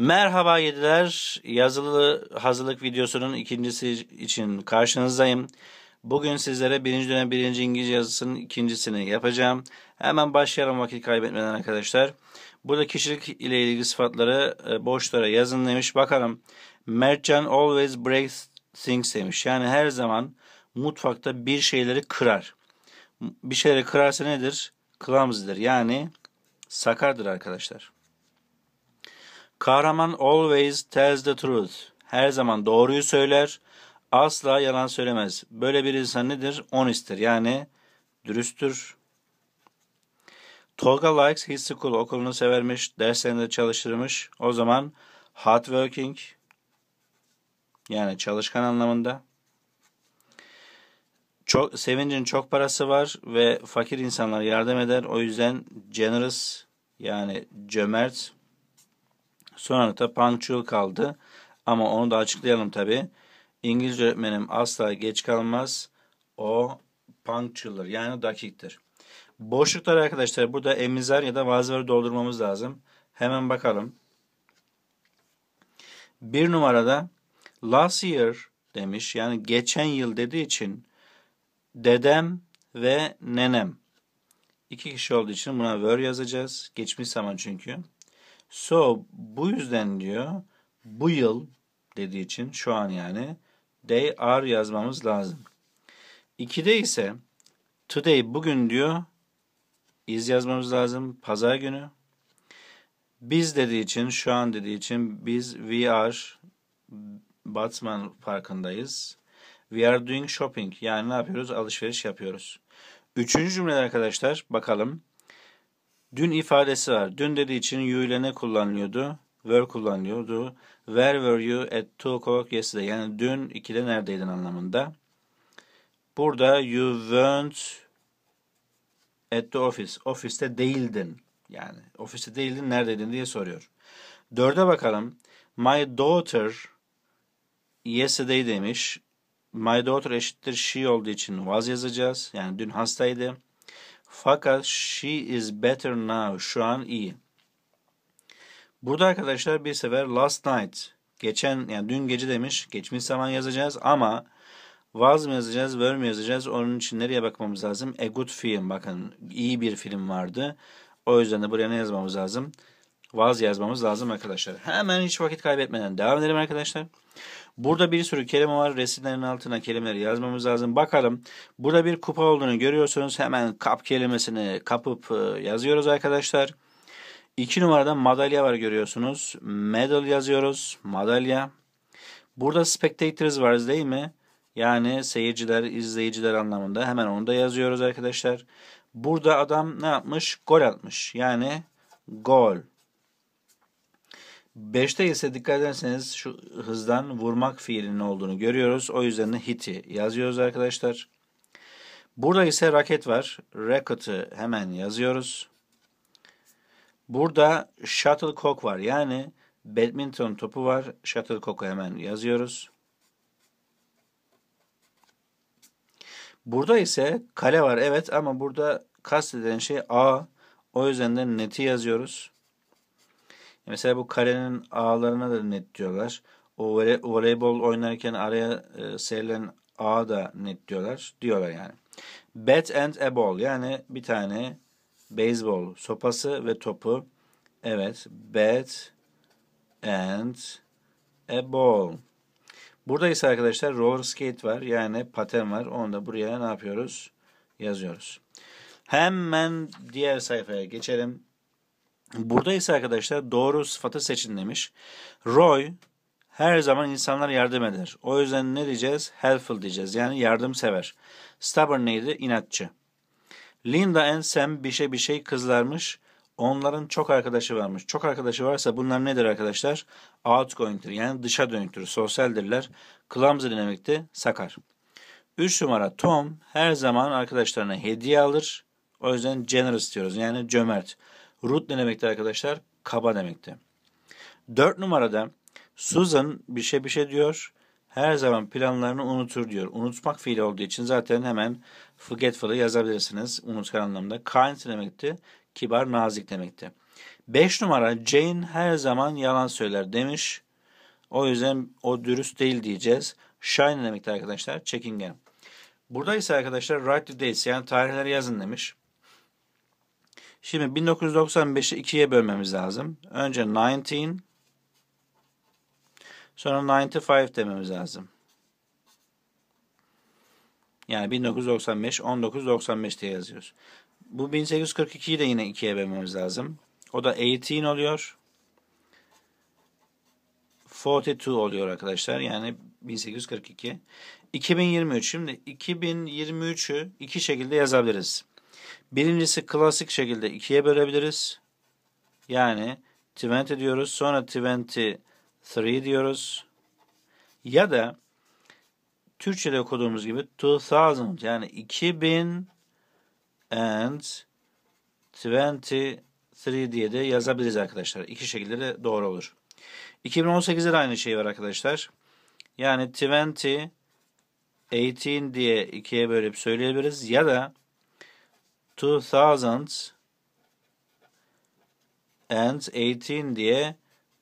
Merhaba yediler. Yazılı hazırlık videosunun ikincisi için karşınızdayım. Bugün sizlere birinci dönem birinci İngilizce yazısının ikincisini yapacağım. Hemen başlayalım vakit kaybetmeden arkadaşlar. Burada kişilik ile ilgili sıfatları e, boşlara yazın demiş. Bakalım. Mertcan always breaks things demiş. Yani her zaman mutfakta bir şeyleri kırar. Bir şeyleri kırarsa nedir? Clumsy'dir. Yani sakardır arkadaşlar. Kahraman always tells the truth. Her zaman doğruyu söyler. Asla yalan söylemez. Böyle bir insan nedir? Honest'tir. Yani dürüsttür. Tolga likes his school. Okulunu severmiş. Derslerinde çalışırmış. O zaman hard working yani çalışkan anlamında. Çok sevincin çok parası var ve fakir insanlara yardım eder. O yüzden generous yani cömert Sonra da punctual kaldı. Ama onu da açıklayalım tabi. İngilizce öğretmenim asla geç kalmaz. O punctual'dır. Yani dakiktir. Boşluklar arkadaşlar burada emizler ya da vazifeleri doldurmamız lazım. Hemen bakalım. Bir numarada last year demiş. Yani geçen yıl dediği için dedem ve nenem. İki kişi olduğu için buna were yazacağız. Geçmiş zaman çünkü. So bu yüzden diyor bu yıl dediği için şu an yani they are yazmamız lazım. 2'de ise today bugün diyor is yazmamız lazım pazar günü. Biz dediği için şu an dediği için biz we are Batman farkındayız. We are doing shopping. Yani ne yapıyoruz? Alışveriş yapıyoruz. Üçüncü cümle arkadaşlar bakalım. Dün ifadesi var. Dün dediği için you ile ne kullanıyordu? Were kullanıyordu? Where were you at 2 o'clock yesterday? Yani dün 2'de neredeydin anlamında. Burada you weren't at the office. Ofiste değildin. Yani ofiste değildin neredeydin diye soruyor. Dörde bakalım. My daughter yesterday demiş. My daughter eşittir she olduğu için was yazacağız. Yani dün hastaydı. Fakat she is better now. Şu an iyi. Burada arkadaşlar bir sefer last night. Geçen yani dün gece demiş. Geçmiş zaman yazacağız ama was mı yazacağız, were mi yazacağız? Onun için nereye bakmamız lazım? A good film. Bakın iyi bir film vardı. O yüzden de buraya ne yazmamız lazım? vaz yazmamız lazım arkadaşlar. Hemen hiç vakit kaybetmeden devam edelim arkadaşlar. Burada bir sürü kelime var. Resimlerin altına kelimeleri yazmamız lazım. Bakalım. Burada bir kupa olduğunu görüyorsunuz. Hemen kap kelimesini kapıp e, yazıyoruz arkadaşlar. İki numarada madalya var görüyorsunuz. Medal yazıyoruz. Madalya. Burada spectators var değil mi? Yani seyirciler, izleyiciler anlamında. Hemen onu da yazıyoruz arkadaşlar. Burada adam ne yapmış? Gol atmış. Yani gol. 5'te ise dikkat ederseniz şu hızdan vurmak fiilinin olduğunu görüyoruz. O yüzden de hit'i yazıyoruz arkadaşlar. Burada ise raket var. Racket'ı hemen yazıyoruz. Burada shuttlecock var. Yani badminton topu var. Shuttlecock'u hemen yazıyoruz. Burada ise kale var. Evet ama burada kasteden şey A. O yüzden de neti yazıyoruz. Mesela bu karenin ağlarına da net diyorlar. O voleybol oynarken araya e, serilen ağa da net diyorlar. Diyorlar yani. Bat and a ball yani bir tane beyzbol sopası ve topu. Evet. Bat and a ball. Burada ise arkadaşlar roller skate var. Yani paten var. Onu da buraya ne yapıyoruz? Yazıyoruz. Hemen diğer sayfaya geçelim. Burada ise arkadaşlar doğru sıfatı seçin demiş. Roy her zaman insanlar yardım eder. O yüzden ne diyeceğiz? Helpful diyeceğiz. Yani yardımsever. Stubborn neydi? İnatçı. Linda and Sam bir şey bir şey kızlarmış. Onların çok arkadaşı varmış. Çok arkadaşı varsa bunlar nedir arkadaşlar? Outgoing'tir. Yani dışa dönüktür. Sosyaldirler. Clumsy dinamikti. Sakar. 3 numara Tom her zaman arkadaşlarına hediye alır. O yüzden generous diyoruz. Yani cömert. Root ne demekti arkadaşlar? Kaba demekti. Dört numarada Susan bir şey bir şey diyor. Her zaman planlarını unutur diyor. Unutmak fiili olduğu için zaten hemen forgetful'ı yazabilirsiniz. Unutkan anlamda. Kind demekti. Kibar, nazik demekti. Beş numara Jane her zaman yalan söyler demiş. O yüzden o dürüst değil diyeceğiz. Shine demekti arkadaşlar. Çekingen. Burada ise arkadaşlar write the dates yani tarihleri yazın demiş. Şimdi 1995'i ikiye bölmemiz lazım. Önce 19 sonra 95 dememiz lazım. Yani 1995 1995 diye yazıyoruz. Bu 1842'yi de yine ikiye bölmemiz lazım. O da 18 oluyor. 42 oluyor arkadaşlar. Yani 1842. 2023. Şimdi 2023'ü iki şekilde yazabiliriz. Birincisi klasik şekilde ikiye bölebiliriz. Yani 20 diyoruz. Sonra 23 diyoruz. Ya da Türkçe'de okuduğumuz gibi 2000 yani 2000 and 23 diye de yazabiliriz arkadaşlar. İki şekilde de doğru olur. 2018'de de aynı şey var arkadaşlar. Yani 20 18 diye ikiye bölüp söyleyebiliriz ya da 2000 and 18 diye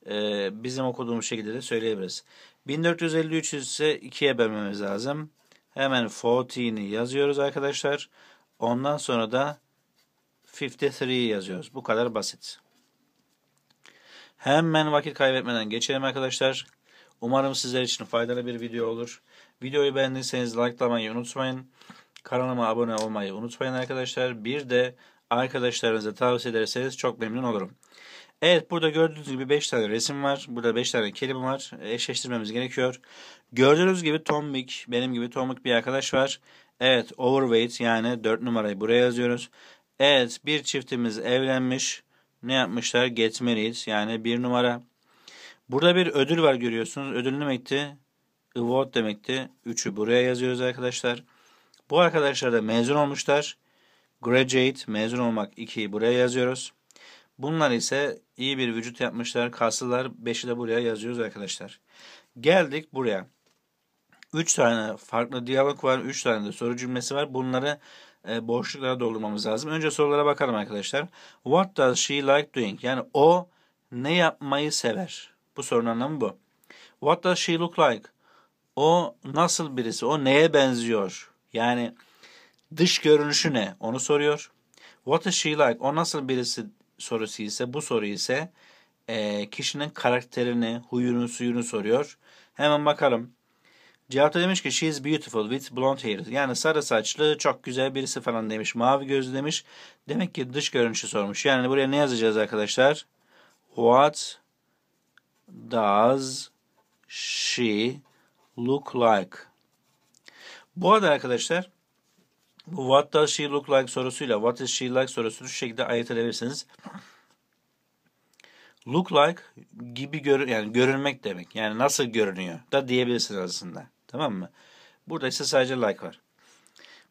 e, bizim okuduğumuz şekilde de söyleyebiliriz. 1453 ise ikiye bölmemiz lazım. Hemen 14'i yazıyoruz arkadaşlar. Ondan sonra da 53'yi yazıyoruz. Bu kadar basit. Hemen vakit kaybetmeden geçelim arkadaşlar. Umarım sizler için faydalı bir video olur. Videoyu beğendiyseniz likelamayı unutmayın. Kanalıma abone olmayı unutmayın arkadaşlar. Bir de arkadaşlarınıza tavsiye ederseniz çok memnun olurum. Evet burada gördüğünüz gibi 5 tane resim var. Burada 5 tane kelime var. Eşleştirmemiz gerekiyor. Gördüğünüz gibi Tomik benim gibi Tomik bir arkadaş var. Evet overweight yani 4 numarayı buraya yazıyoruz. Evet bir çiftimiz evlenmiş. Ne yapmışlar? Get married yani 1 numara. Burada bir ödül var görüyorsunuz. Ödül ne demekti? Award demekti. 3'ü buraya yazıyoruz arkadaşlar. Bu arkadaşlar da mezun olmuşlar. Graduate, mezun olmak 2'yi buraya yazıyoruz. Bunlar ise iyi bir vücut yapmışlar. Kaslılar 5'i de buraya yazıyoruz arkadaşlar. Geldik buraya. 3 tane farklı diyalog var. 3 tane de soru cümlesi var. Bunları e, boşluklara doldurmamız lazım. Önce sorulara bakalım arkadaşlar. What does she like doing? Yani o ne yapmayı sever? Bu sorunun anlamı bu. What does she look like? O nasıl birisi? O neye benziyor? Yani dış görünüşü ne onu soruyor. What is she like? O nasıl birisi sorusu ise bu soru ise e, kişinin karakterini, huyunu, suyunu soruyor. Hemen bakalım. Cevapta demiş ki she is beautiful with blonde hair. Yani sarı saçlı çok güzel birisi falan demiş. Mavi gözlü demiş. Demek ki dış görünüşü sormuş. Yani buraya ne yazacağız arkadaşlar? What does she look like? Bu arada arkadaşlar bu what does she look like sorusuyla what is she like sorusunu şu şekilde ayırt edebilirsiniz. Look like gibi görün yani görünmek demek. Yani nasıl görünüyor da diyebilirsiniz aslında. Tamam mı? Burada ise sadece like var.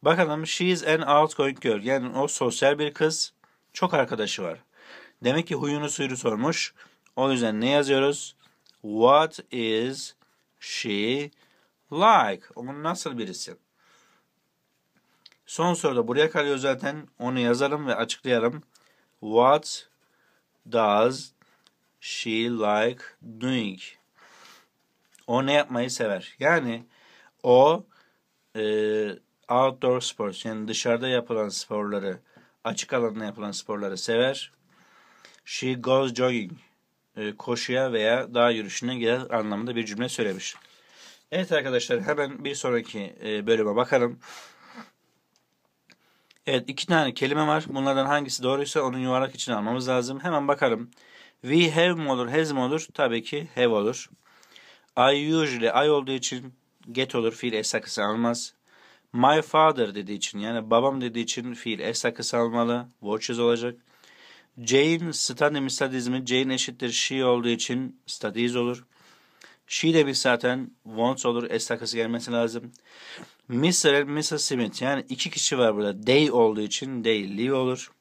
Bakalım she is an outgoing girl. Yani o sosyal bir kız. Çok arkadaşı var. Demek ki huyunu suyunu sormuş. O yüzden ne yazıyoruz? What is she Like. Onun nasıl birisi? Son soruda buraya kalıyor zaten. Onu yazarım ve açıklayarım. What does she like doing? O ne yapmayı sever? Yani o e, outdoor sports yani dışarıda yapılan sporları, açık alanda yapılan sporları sever. She goes jogging. E, koşuya veya daha yürüyüşüne gider anlamında bir cümle söylemiş. Evet arkadaşlar hemen bir sonraki e, bölüme bakalım. Evet iki tane kelime var. Bunlardan hangisi doğruysa onun yuvarlak için almamız lazım. Hemen bakalım. We have mi olur, has mi olur? Tabii ki have olur. I usually I olduğu için get olur. Fiil es sakısı almaz. My father dediği için yani babam dediği için fiil es sakısı almalı. Watches olacak. Jane study mi studies mi? Jane eşittir she olduğu için studies olur. She de bir zaten wants olur. estakası gelmesi lazım. Mr. and Mrs. Smith. Yani iki kişi var burada. They olduğu için they, Lee olur.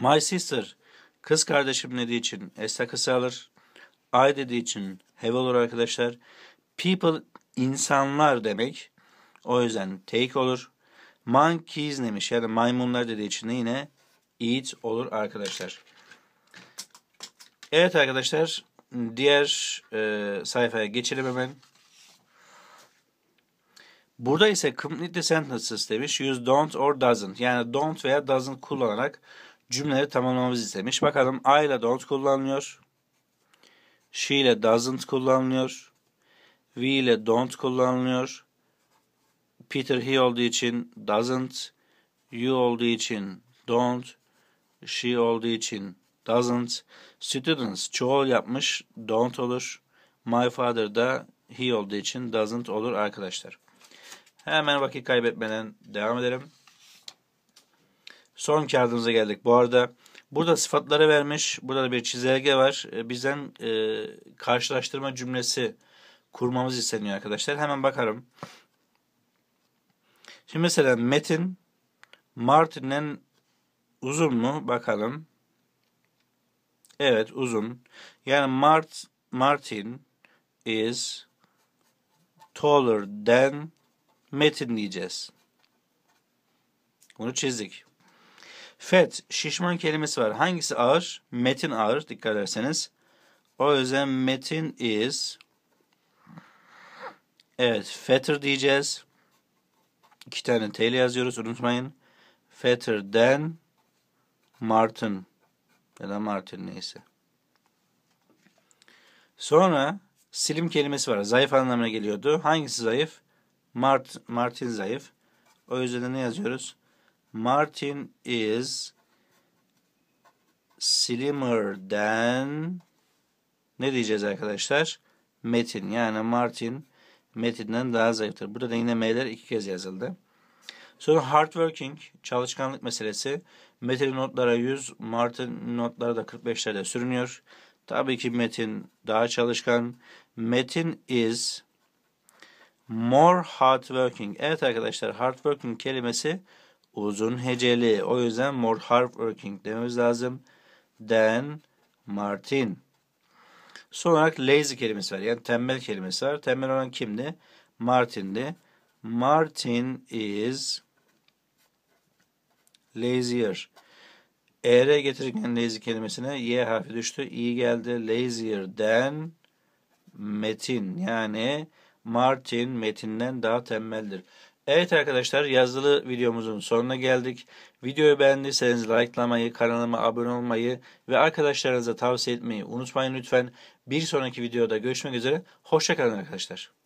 My sister. Kız kardeşim dediği için estakası alır. I dediği için have olur arkadaşlar. People insanlar demek. O yüzden take olur. Monkeys demiş. Yani maymunlar dediği için de yine eat olur arkadaşlar. Evet arkadaşlar diğer e, sayfaya geçelim hemen. Burada ise completely sentences demiş. Use don't or doesn't. Yani don't veya doesn't kullanarak cümleleri tamamlamamızı istemiş. Bakalım I ile don't kullanılıyor. She ile doesn't kullanılıyor. We ile don't kullanılıyor. Peter he olduğu için doesn't. You olduğu için don't. She olduğu için doesn't. Students çoğul yapmış don't olur. My father da he olduğu için doesn't olur arkadaşlar. Hemen vakit kaybetmeden devam edelim. Son kağıdımıza geldik. Bu arada burada sıfatları vermiş. Burada da bir çizelge var. E, bizden e, karşılaştırma cümlesi kurmamız isteniyor arkadaşlar. Hemen bakarım. Şimdi mesela Metin Martin'in uzun mu? Bakalım. Evet uzun. Yani Mart, Martin is taller than Metin diyeceğiz. Bunu çizdik. Fat, şişman kelimesi var. Hangisi ağır? Metin ağır dikkat ederseniz. O yüzden metin is Evet, fatter diyeceğiz. İki tane T yazıyoruz unutmayın. Fatter than Martin. Ya da martür neyse. Sonra silim kelimesi var. Zayıf anlamına geliyordu. Hangisi zayıf? Mart, Martin zayıf. O yüzden de ne yazıyoruz? Martin is slimmer than ne diyeceğiz arkadaşlar? Metin yani Martin metinden daha zayıftır. Burada da yine M'ler iki kez yazıldı. Sonra hard working, çalışkanlık meselesi. Metin notlara 100, Martin notları da 45'lerde sürünüyor. Tabii ki Metin daha çalışkan. Metin is more hardworking. Evet arkadaşlar hardworking kelimesi uzun heceli. O yüzden more hardworking dememiz lazım. Than Martin. Son olarak lazy kelimesi var. Yani tembel kelimesi var. Tembel olan kimdi? Martin'di. Martin is lazier. Ere getirirken lazy kelimesine y harfi düştü. İyi geldi. Lazier'den metin yani Martin metinden daha tembeldir. Evet arkadaşlar yazılı videomuzun sonuna geldik. Videoyu beğendiyseniz likelamayı, kanalıma abone olmayı ve arkadaşlarınıza tavsiye etmeyi unutmayın lütfen. Bir sonraki videoda görüşmek üzere. Hoşçakalın arkadaşlar.